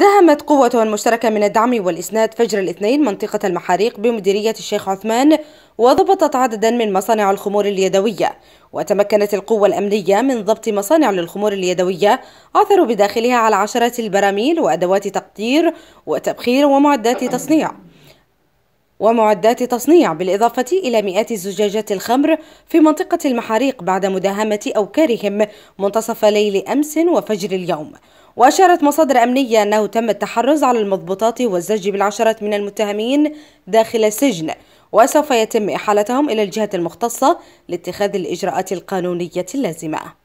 داهمت قوة مشتركة من الدعم والإسناد فجر الاثنين منطقة المحاريق بمديرية الشيخ عثمان وضبطت عددا من مصانع الخمور اليدوية وتمكنت القوة الأمنية من ضبط مصانع للخمور اليدوية عثروا بداخلها على عشرات البراميل وأدوات تقطير وتبخير ومعدات تصنيع ومعدات تصنيع بالإضافة إلى مئات زجاجات الخمر في منطقة المحاريق بعد مداهمة أوكارهم منتصف ليل أمس وفجر اليوم وأشارت مصادر أمنية أنه تم التحرز على المضبوطات والزج بالعشرات من المتهمين داخل السجن وسوف يتم إحالتهم إلى الجهة المختصة لاتخاذ الإجراءات القانونية اللازمة